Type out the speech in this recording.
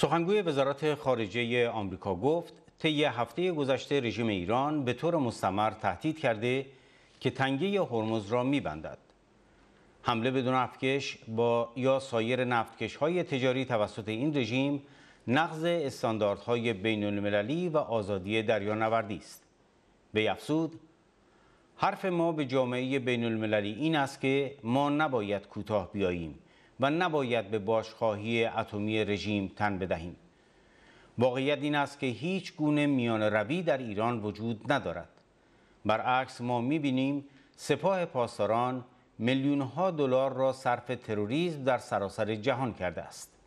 سخنگوی وزارت خارجه آمریکا گفت طی هفته گذشته رژیم ایران به طور مستمر تهدید کرده که تنگه هرمز را میبندد حمله بدون افکش با یا سایر نفتکش های تجاری توسط این رژیم نقض استانداردهای بین المللی و آزادی دریانوردی است به افسود حرف ما به جامعه بین المللی این است که ما نباید کوتاه بیاییم و نباید به باشخواهی اتمی رژیم تن بدهیم واقعیت این است که هیچ گونه میان روی در ایران وجود ندارد برعکس ما میبینیم سپاه پاسداران ها دلار را صرف تروریسم در سراسر جهان کرده است